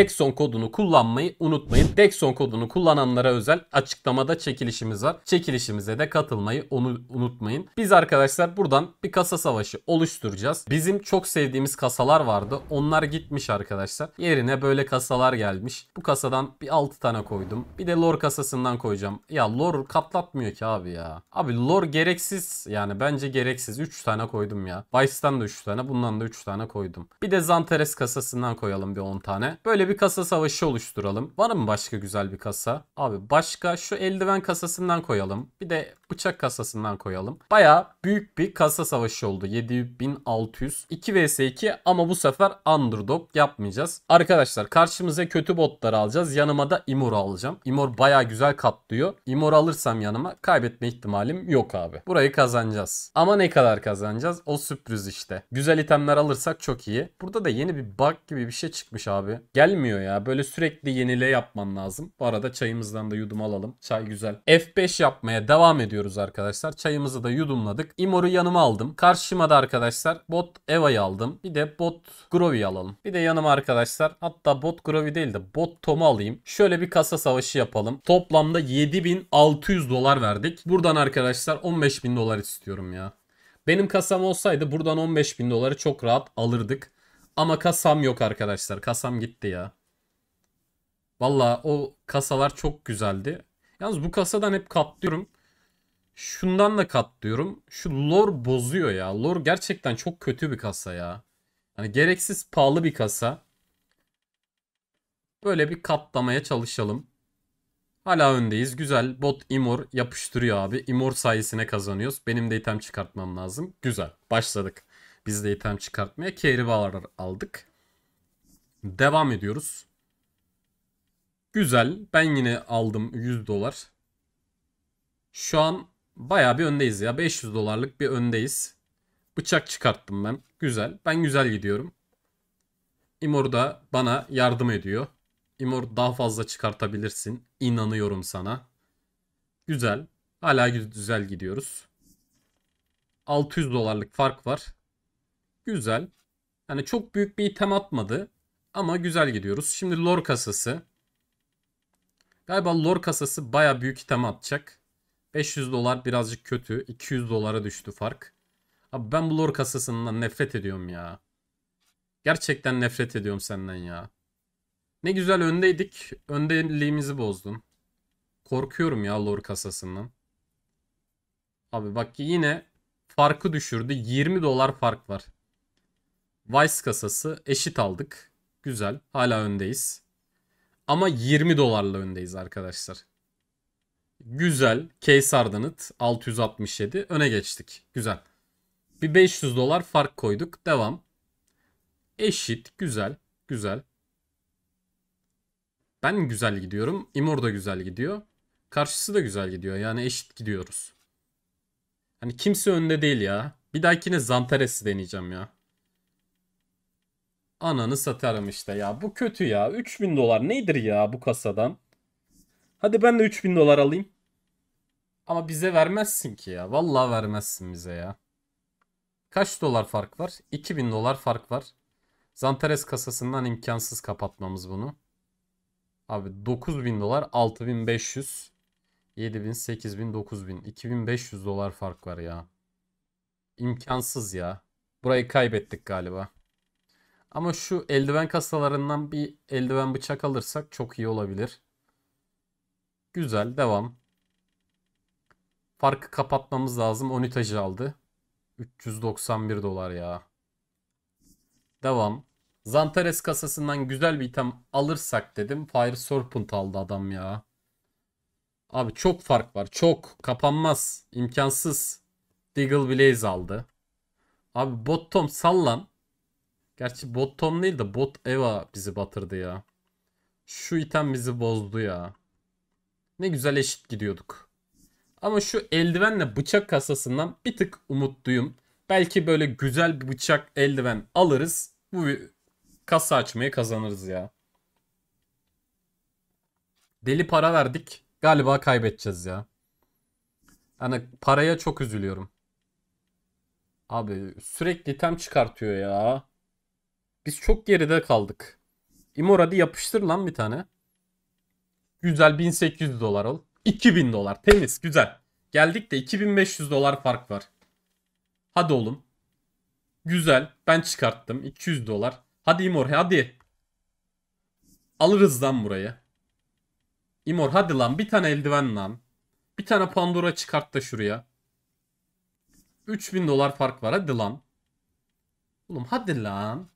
Dexon kodunu kullanmayı unutmayın. Dexon kodunu kullananlara özel açıklamada çekilişimiz var. Çekilişimize de katılmayı onu unutmayın. Biz arkadaşlar buradan bir kasa savaşı oluşturacağız. Bizim çok sevdiğimiz kasalar vardı. Onlar gitmiş arkadaşlar. Yerine böyle kasalar gelmiş. Bu kasadan bir 6 tane koydum. Bir de lore kasasından koyacağım. Ya lore katlatmıyor ki abi ya. Abi lore gereksiz yani bence gereksiz. 3 tane koydum ya. Vice'dan da 3 tane bundan da 3 tane koydum. Bir de Zanteres kasasından koyalım bir 10 tane. Böyle bir bir kasa savaşı oluşturalım. Var mı başka güzel bir kasa? Abi başka şu eldiven kasasından koyalım. Bir de bıçak kasasından koyalım. Baya büyük bir kasa savaşı oldu. 7600. 2 vs 2 ama bu sefer underdog yapmayacağız. Arkadaşlar karşımıza kötü botlar alacağız. Yanıma da Imor alacağım. Imor baya güzel katlıyor. Imor alırsam yanıma kaybetme ihtimalim yok abi. Burayı kazanacağız. Ama ne kadar kazanacağız? O sürpriz işte. Güzel itemler alırsak çok iyi. Burada da yeni bir bug gibi bir şey çıkmış abi. Gel gelmiyor ya. Böyle sürekli yenile yapman lazım. Bu arada çayımızdan da yudum alalım. Çay güzel. F5 yapmaya devam ediyoruz arkadaşlar. Çayımızı da yudumladık. Imor'u yanıma aldım. Karşıma da arkadaşlar bot Eva'yı aldım. Bir de bot Grovi'yi alalım. Bir de yanıma arkadaşlar hatta bot Grovi değil de bot Tom'u alayım. Şöyle bir kasa savaşı yapalım. Toplamda 7600 dolar verdik. Buradan arkadaşlar 15.000 dolar istiyorum ya. Benim kasam olsaydı buradan 15.000 doları çok rahat alırdık. Ama kasam yok arkadaşlar. Kasam gitti ya. Valla o kasalar çok güzeldi. Yalnız bu kasadan hep katlıyorum. Şundan da katlıyorum. Şu lor bozuyor ya. lor gerçekten çok kötü bir kasa ya. Yani gereksiz pahalı bir kasa. Böyle bir katlamaya çalışalım. Hala öndeyiz. Güzel. Bot Imor yapıştırıyor abi. Imor sayesine kazanıyoruz. Benim de item çıkartmam lazım. Güzel. Başladık. Biz de item çıkartmaya carry bağlar aldık. Devam ediyoruz. Güzel. Ben yine aldım 100 dolar. Şu an bayağı bir öndeyiz ya. 500 dolarlık bir öndeyiz. Bıçak çıkarttım ben. Güzel. Ben güzel gidiyorum. Imor da bana yardım ediyor. Imor daha fazla çıkartabilirsin. İnanıyorum sana. Güzel. Hala güzel gidiyoruz. 600 dolarlık fark var. Güzel. Yani çok büyük bir item atmadı. Ama güzel gidiyoruz. Şimdi lore kasası. Galiba lore kasası baya büyük item atacak. 500 dolar birazcık kötü. 200 dolara düştü fark. Abi ben bu lore kasasından nefret ediyorum ya. Gerçekten nefret ediyorum senden ya. Ne güzel öndeydik. Öndeliğimizi bozdun. Korkuyorum ya lore kasasından. Abi bak yine farkı düşürdü. 20 dolar fark var. Vice kasası eşit aldık. Güzel. Hala öndeyiz. Ama 20 dolarla öndeyiz arkadaşlar. Güzel. Case Ardanit 667. Öne geçtik. Güzel. Bir 500 dolar fark koyduk. Devam. Eşit. Güzel. Güzel. Ben güzel gidiyorum. Imor da güzel gidiyor. Karşısı da güzel gidiyor. Yani eşit gidiyoruz. Hani kimse önde değil ya. Bir dahakine Zantares'i deneyeceğim ya. Ananı satarım işte ya. Bu kötü ya. 3000 dolar nedir ya bu kasadan? Hadi ben de 3000 dolar alayım. Ama bize vermezsin ki ya. Vallahi vermezsin bize ya. Kaç dolar fark var? 2000 dolar fark var. Zantares kasasından imkansız kapatmamız bunu. Abi 9000 dolar 6500 7000 8000 9000 2500 dolar fark var ya. İmkansız ya. Burayı kaybettik galiba. Ama şu eldiven kasalarından bir eldiven bıçak alırsak çok iyi olabilir. Güzel devam. Farkı kapatmamız lazım. Onitajı aldı. 391 dolar ya. Devam. Zantares kasasından güzel bir item alırsak dedim. Fire Serpent aldı adam ya. Abi çok fark var. Çok. Kapanmaz. imkansız. Diggle Blaze aldı. Abi Bottom sallan. Gerçi bot Tom değil de bot Eva bizi batırdı ya. Şu item bizi bozdu ya. Ne güzel eşit gidiyorduk. Ama şu eldivenle bıçak kasasından bir tık umutluyum. Belki böyle güzel bir bıçak eldiven alırız. Bu kasa açmayı kazanırız ya. Deli para verdik. Galiba kaybedeceğiz ya. Hani paraya çok üzülüyorum. Abi sürekli item çıkartıyor ya. Biz çok geride kaldık. Imoradi yapıştır lan bir tane. Güzel 1800 dolar ol. 2000 dolar temiz güzel. Geldik de 2500 dolar fark var. Hadi oğlum. Güzel. Ben çıkarttım. 200 dolar. Hadi Imor. hadi. Alırız lan burayı. Imor hadi lan bir tane eldiven lan. Bir tane Pandora çıkart da şuraya. 3000 dolar fark var hadi lan. Oğlum hadi lan.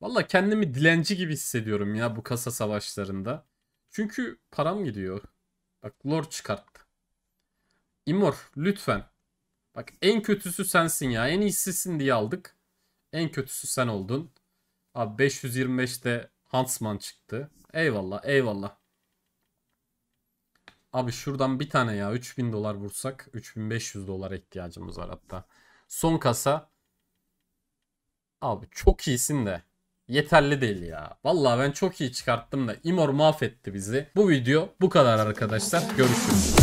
Valla kendimi dilenci gibi hissediyorum ya bu kasa savaşlarında. Çünkü param gidiyor. Bak lord çıkarttı. Imor lütfen. Bak en kötüsü sensin ya. En iyisisin diye aldık. En kötüsü sen oldun. Abi 525'te Huntsman çıktı. Eyvallah eyvallah. Abi şuradan bir tane ya 3000 dolar vursak 3500 dolar ihtiyacımız var hatta. Son kasa. Abi çok iyisin de yeterli değil ya. Vallahi ben çok iyi çıkarttım da Imor mahvetti bizi. Bu video bu kadar arkadaşlar. Görüşürüz.